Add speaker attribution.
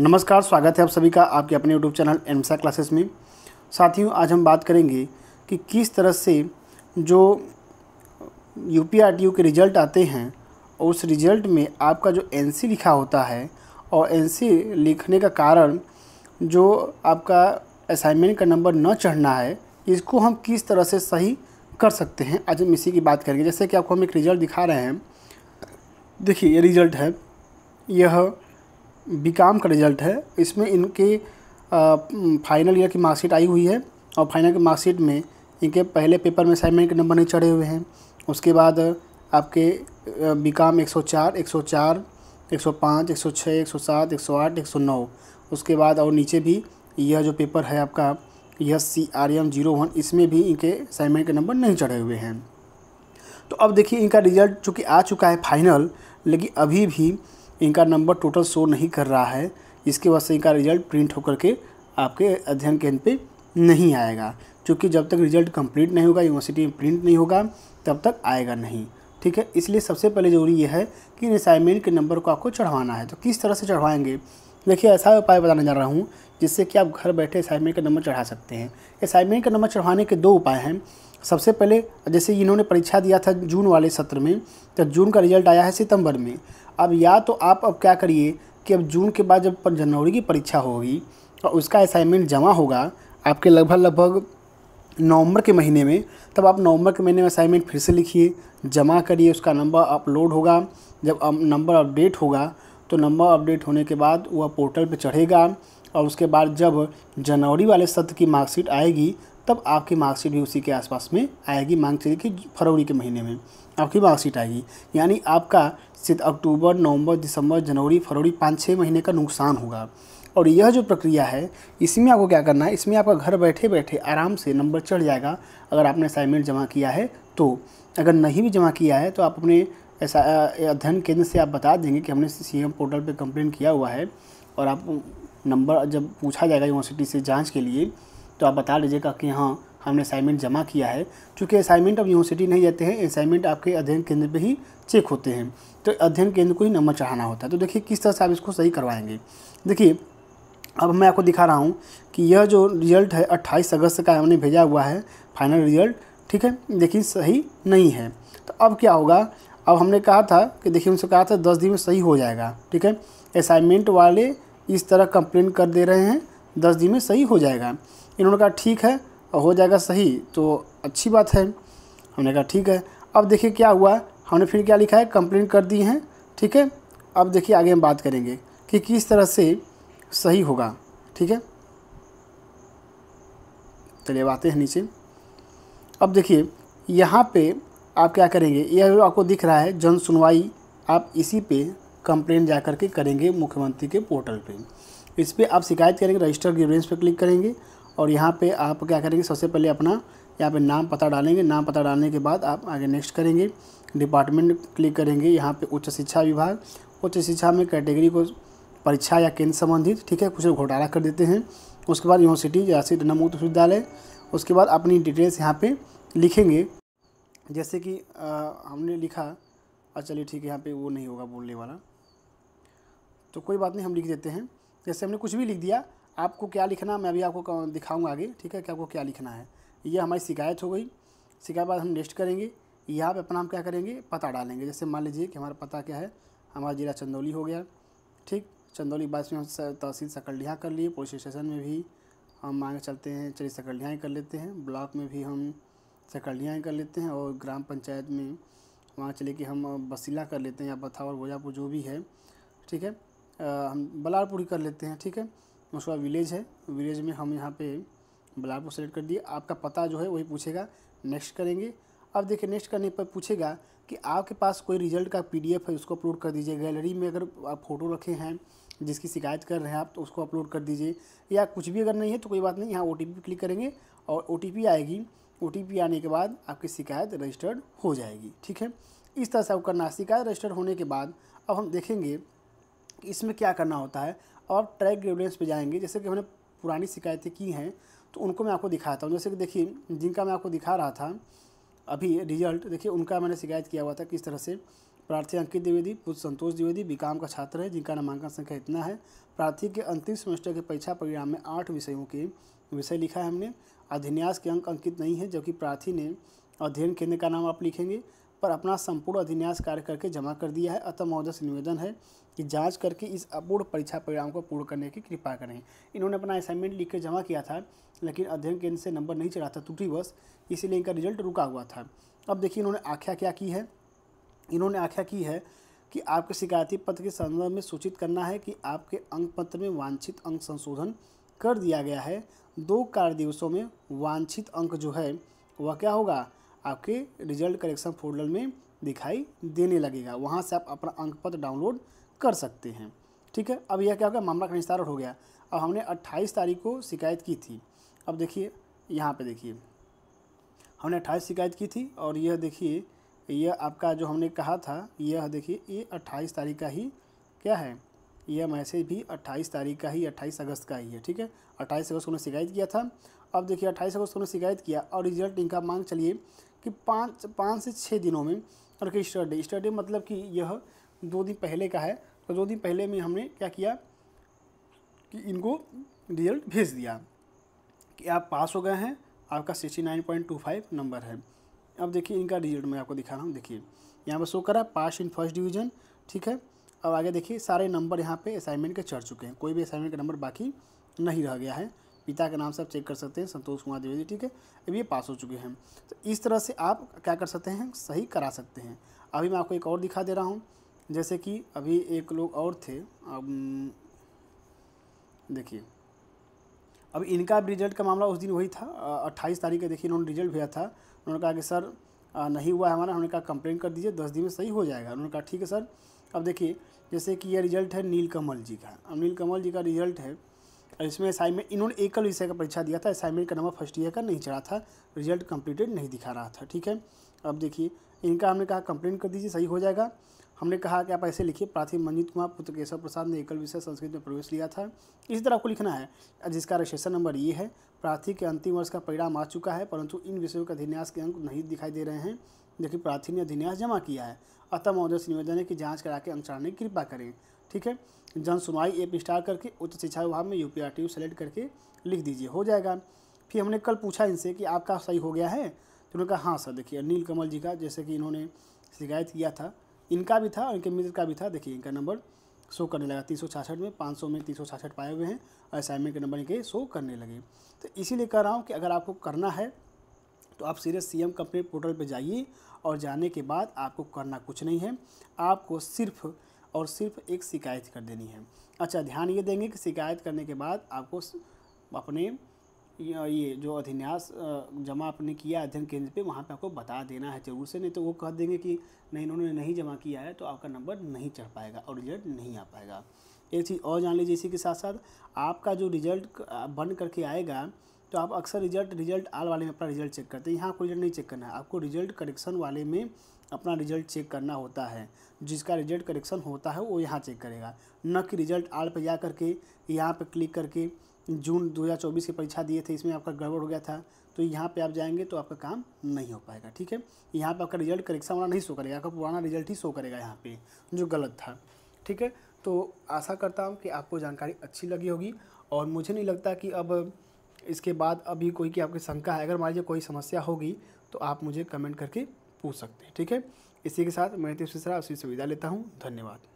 Speaker 1: नमस्कार स्वागत है आप सभी का आपके अपने यूट्यूब चैनल एमसा क्लासेस में साथियों आज हम बात करेंगे कि किस तरह से जो यू पी के रिजल्ट आते हैं और उस रिजल्ट में आपका जो एन लिखा होता है और एन लिखने का कारण जो आपका असाइनमेंट का नंबर न चढ़ना है इसको हम किस तरह से सही कर सकते हैं आज हम इसी की बात करेंगे जैसे कि आपको हम एक रिज़ल्ट दिखा रहे हैं देखिए ये रिज़ल्ट है यह काम का रिज़ल्ट है इसमें इनके फाइनल ईयर की मार्कशीट आई हुई है और फाइनल की मार्कशीट में इनके पहले पेपर में असाइनमेंट के नंबर नहीं चढ़े हुए हैं उसके बाद आपके सौ 104, 104, 105, 106, 107, 108, 109 उसके बाद और नीचे भी यह जो पेपर है आपका यह C R M zero one इसमें भी इनके असाइनमेंट के नंबर नहीं चढ़े हुए हैं तो अब देखिए इनका रिज़ल्ट चूँकि आ चुका है फाइनल लेकिन अभी भी इनका नंबर टोटल शो नहीं कर रहा है इसके वजह से इनका रिजल्ट प्रिंट होकर के आपके अध्ययन केंद्र पे नहीं आएगा क्योंकि जब तक रिजल्ट कंप्लीट नहीं होगा यूनिवर्सिटी में प्रिंट नहीं होगा तब तक आएगा नहीं ठीक है इसलिए सबसे पहले ज़रूरी यह है कि इन असाइनमेंट के नंबर को आपको चढ़वाना है तो किस तरह से चढ़वाएंगे देखिए ऐसा उपाय बताने जा रहा हूँ जिससे कि आप घर बैठे असाइनमेंट का नंबर चढ़ा सकते हैं असाइनमेंट का नंबर चढ़वाने के दो उपाय हैं सबसे पहले जैसे इन्होंने परीक्षा दिया था जून वाले सत्र में तो जून का रिजल्ट आया है सितंबर में अब या तो आप अब क्या करिए कि अब जून के बाद जब जनवरी की परीक्षा होगी और उसका असाइनमेंट जमा होगा आपके लगभग लगभग नवंबर के महीने में तब आप नवंबर के महीने में असाइनमेंट फिर से लिखिए जमा करिए उसका नंबर अपलोड होगा जब नंबर अपडेट होगा तो नंबर अपडेट होने के बाद वह पोर्टल पर चढ़ेगा और उसके बाद जब जनवरी वाले सत्र की मार्कशीट आएगी तब आपकी मार्कशीट भी उसी के आसपास में आएगी मांग चलिए कि फरवरी के महीने में आपकी मार्कशीट आएगी यानी आपका सिर्फ अक्टूबर नवंबर दिसंबर जनवरी फरवरी पाँच छः महीने का नुकसान होगा और यह जो प्रक्रिया है इसमें आपको क्या करना है इसमें आपका घर बैठे बैठे आराम से नंबर चढ़ जाएगा अगर आपने असाइनमेंट जमा किया है तो अगर नहीं भी जमा किया है तो आप अपने ऐसा अध्ययन केंद्र से आप बता देंगे कि हमने सी पोर्टल पर कंप्लेन किया हुआ है और आप नंबर जब पूछा जाएगा यूनिवर्सिटी से जाँच के लिए तो आप बता दीजिएगा कि हाँ हमने असाइनमेंट जमा किया है चूँकि असाइनमेंट अब यूनिवर्सिटी नहीं जाते हैं असाइनमेंट आपके अध्ययन केंद्र पर ही चेक होते हैं तो अध्ययन केंद्र को ही नंबर चढ़ाना होता है तो देखिए किस तरह से आप इसको सही करवाएंगे देखिए अब मैं आपको दिखा रहा हूँ कि यह जो रिजल्ट है अट्ठाईस अगस्त का हमने भेजा हुआ है फाइनल रिजल्ट ठीक है लेकिन सही नहीं है तो अब क्या होगा अब हमने कहा था कि देखिए उनसे कहा था दस दिन में सही हो जाएगा ठीक है असाइनमेंट वाले इस तरह कंप्लेन कर दे रहे हैं दस दिन में सही हो जाएगा इन्होंने कहा ठीक है हो जाएगा सही तो अच्छी बात है हमने कहा ठीक है अब देखिए क्या हुआ हमने फिर क्या लिखा है कंप्लेंट कर दी है ठीक है अब देखिए आगे हम बात करेंगे कि किस तरह से सही होगा ठीक है चलिए बातें हैं नीचे अब देखिए यहाँ पे आप क्या करेंगे यह आपको दिख रहा है जन सुनवाई आप इसी पे कंप्लेन जा करके करेंगे मुख्यमंत्री के पोर्टल पे इस पर आप शिकायत करेंगे रजिस्टर ग्रीवेंस पे क्लिक करेंगे और यहाँ पे आप क्या करेंगे सबसे पहले अपना यहाँ पे नाम पता डालेंगे नाम पता डालने के बाद आप आगे नेक्स्ट करेंगे डिपार्टमेंट क्लिक करेंगे यहाँ पे उच्च शिक्षा विभाग उच्च शिक्षा में कैटेगरी को परीक्षा या केंद्र संबंधित ठीक है कुछ घोटाला कर देते हैं उसके बाद यूनिवर्सिटी जैसे नमोक्त विश्वविद्यालय उसके बाद अपनी डिटेल्स यहाँ पर लिखेंगे जैसे कि आ, हमने लिखा और चलिए ठीक है यहाँ पे वो नहीं होगा बोलने वाला तो कोई बात नहीं हम लिख देते हैं जैसे हमने कुछ भी लिख दिया आपको क्या लिखना मैं अभी आपको दिखाऊंगा आगे ठीक है कि आपको क्या लिखना है ये हमारी शिकायत हो गई शिकायत बाद हम नेक्स्ट करेंगे यहाँ पे अपना हम क्या करेंगे पता डालेंगे जैसे मान लीजिए कि हमारा पता क्या है हमारा ज़िला चंदौली हो गया ठीक चंदौली बाद में हम तहसील सकलडिया कर लिए पुलिस स्टेशन में भी हम मांगे चलते हैं चलिए सकलडिया कर लेते हैं ब्लॉक में भी हम सकलडिया कर लेते हैं और ग्राम पंचायत में वहाँ चले कि हम बसीला कर लेते हैं या बथावर भोजापुर जो भी है ठीक है आ, हम बलारपुरी कर लेते हैं ठीक है बाद विलेज है विलेज में हम यहाँ पे ब्लॉक को सेलेक्ट कर दिए आपका पता जो है वही पूछेगा नेक्स्ट करेंगे अब देखिए नेक्स्ट करने पर पूछेगा कि आपके पास कोई रिजल्ट का पीडीएफ है उसको अपलोड कर दीजिए गैलरी में अगर आप फोटो रखे हैं जिसकी शिकायत कर रहे हैं आप तो उसको अपलोड कर दीजिए या कुछ भी अगर नहीं है तो कोई बात नहीं यहाँ ओ टी क्लिक करेंगे और ओ आएगी ओ आने के बाद आपकी शिकायत रजिस्टर्ड हो जाएगी ठीक है इस तरह से आपको करना शिकायत रजिस्टर्ड होने के बाद अब हम देखेंगे इसमें क्या करना होता है अब आप ट्रैक ग्रेवलेंस पे जाएंगे जैसे कि हमने पुरानी शिकायतें की हैं तो उनको मैं आपको दिखाता हूँ जैसे कि देखिए जिनका मैं आपको दिखा रहा था अभी रिजल्ट देखिए उनका मैंने शिकायत किया हुआ था किस तरह से प्रार्थी अंकित द्विवेदी पुत्र संतोष द्विवेदी बीकाम का छात्र है जिनका नामांकन संख्या इतना है प्रार्थी के अंतिम सेमेस्टर के परीक्षा परिणाम में आठ विषयों के विषय लिखा है हमने अधिन्यास के अंक अंकित नहीं है जबकि प्रार्थी ने अध्ययन केंद्र का नाम आप लिखेंगे पर अपना संपूर्ण अधिन्यास कार्य करके जमा कर दिया है अतः महोदय से निवेदन है कि जांच करके इस अपूर्ण परीक्षा परिणाम को पूर्ण करने की कृपा करें इन्होंने अपना असाइनमेंट लिख के जमा किया था लेकिन अध्ययन केंद्र से नंबर नहीं चढ़ा था बस इसीलिए इनका रिजल्ट रुका हुआ था अब देखिए इन्होंने आख्या क्या की है इन्होंने आख्या की है कि आपके शिकायती पत्र के संदर्भ में सूचित करना है कि आपके अंक पत्र में वांछित अंक संशोधन कर दिया गया है दो कार्य दिवसों में वांछित अंक जो है वह क्या होगा आपके रिजल्ट करेक्शन फोल्डर में दिखाई देने लगेगा वहाँ से आप अपना अंक पत्र डाउनलोड कर सकते हैं ठीक है अब यह क्या हो गया मामला का निस्तारण हो गया अब हमने 28 तारीख को शिकायत की थी अब देखिए यहाँ पे देखिए हमने 28 शिकायत की थी और यह देखिए यह आपका जो हमने कहा था यह देखिए ये 28 तारीख का ही क्या है यह मैसेज भी 28 तारीख का ही 28 अगस्त का ही है ठीक है 28 अगस्त को शिकायत किया था अब देखिए 28 अगस्त को शिकायत किया और रिजल्ट इनका मांग चलिए कि पाँच पाँच से छः दिनों में और कि स्टडी स्टडी मतलब कि यह दो दिन पहले का है तो दो दिन पहले में हमने क्या किया कि इनको रिजल्ट भेज दिया कि आप पास हो गए हैं आपका sixty nine point two five number है अब देखिए इनका रिजल्ट मैं आपको दिखा रहा हूँ देखिए यहाँ पर शो करा पास इन फर्स्ट डिवीजन ठीक है अब आगे देखिए सारे नंबर यहाँ पे असाइनमेंट के चढ़ चुके हैं कोई भी असाइनमेंट का नंबर बाकी नहीं रह गया है पिता के नाम से आप चेक कर सकते हैं संतोष कुमार द्विवेदी ठीक है अब ये पास हो चुके हैं तो इस तरह से आप क्या कर सकते हैं सही करा सकते हैं अभी मैं आपको एक और दिखा दे रहा हूँ जैसे कि अभी एक लोग और थे अब हम्म, देखिए अब इनका रिजल्ट का मामला उस दिन वही था अट्ठाईस तारीख का देखिए इन्होंने रिजल्ट भेजा था उन्होंने कहा कि सर नहीं हुआ है हमारा उन्होंने कहा कंप्लेन कर दीजिए दस दिन में सही हो जाएगा उन्होंने कहा ठीक है सर अब देखिए जैसे कि यह रिजल्ट है नील कमल जी का अब नील कमल जी का रिजल्ट है इसमें असाइनमेंट इन्होंने एकल विषय का परीक्षा दिया था असाइनमेंट का नंबर फर्स्ट ईयर का नहीं चढ़ा था रिजल्ट कंप्लीटेड नहीं दिखा रहा था ठीक है अब देखिए इनका हमने कहा कंप्लेंट कर दीजिए सही हो जाएगा हमने कहा कि आप ऐसे लिखिए प्रार्थी मंजित कुमार पुत्र केशव प्रसाद ने एकल विषय संस्कृत में प्रवेश लिया था इसी तरह आपको लिखना है जिसका रजिस्ट्रेशन नंबर ये है प्रार्थी के अंतिम वर्ष का परिणाम आ चुका है परंतु इन विषयों के अधिन्यास के अंक नहीं दिखाई दे रहे हैं जबकि प्रार्थी ने अधिन्यास जमा किया है अतः महोदय से निवेदन है कि जाँच करा के अंक चढ़ाने की कृपा करें ठीक है जन सुनवाई एप स्टार करके उच्च शिक्षा विभाग में U P R T select करके लिख दीजिए हो जाएगा फिर हमने कल पूछा इनसे कि आपका सही हो गया है तो उन्होंने कहा हाँ सर देखिए नील कमल जी का जैसे कि इन्होंने शिकायत किया था इनका भी था और इनके मित्र का भी था देखिए इनका नंबर शो करने लगा तीन सौ छाछठ में पाँच सौ में तीन सौ छाछठ पाए हुए हैं और असाइनमेंट के नंबर इनके शो करने लगे तो इसीलिए कह रहा हूँ कि अगर आपको करना है तो आप सीरियस सीएम कंपनी पोर्टल पर जाइए और जाने के बाद आपको करना कुछ नहीं है आपको सिर्फ़ और सिर्फ एक शिकायत कर देनी है अच्छा ध्यान ये देंगे कि शिकायत करने के बाद आपको अपने ये जो अधिन्यास जमा आपने किया अध्ययन केंद्र पे वहाँ पे आपको बता देना है जरूर से नहीं तो वो कह देंगे कि नहीं इन्होंने नहीं जमा किया है तो आपका नंबर नहीं चढ़ पाएगा और रिजल्ट नहीं आ पाएगा एक चीज़ और जान लीजिए इसी के साथ साथ आपका जो रिजल्ट बन करके आएगा तो आप अक्सर रिजल्ट रिजल्ट आल वाले में अपना रिजल्ट चेक करते हैं यहाँ आपको रिजल्ट नहीं चेक करना है आपको रिजल्ट करेक्शन वाले में अपना रिजल्ट चेक करना होता है जिसका रिजल्ट करेक्शन होता है वो यहाँ चेक करेगा न कि रिजल्ट आल पर जा करके यहाँ पर क्लिक करके जून 2024 की परीक्षा दिए थे इसमें आपका गड़बड़ हो गया था तो यहाँ पे आप जाएंगे तो आपका काम नहीं हो पाएगा ठीक है यहाँ पे आपका रिजल्ट करेक्शन वाला नहीं शो करेगा आपका पुराना रिजल्ट ही शो करेगा यहाँ पे जो गलत था ठीक है तो आशा करता हूँ कि आपको जानकारी अच्छी लगी होगी और मुझे नहीं लगता कि अब इसके बाद अभी कोई की आपकी शंका है अगर मान लीजिए कोई समस्या होगी तो आप मुझे कमेंट करके पूछ सकते हैं ठीक है इसी के साथ मैं तीसरा आपसे सुविधा लेता हूँ धन्यवाद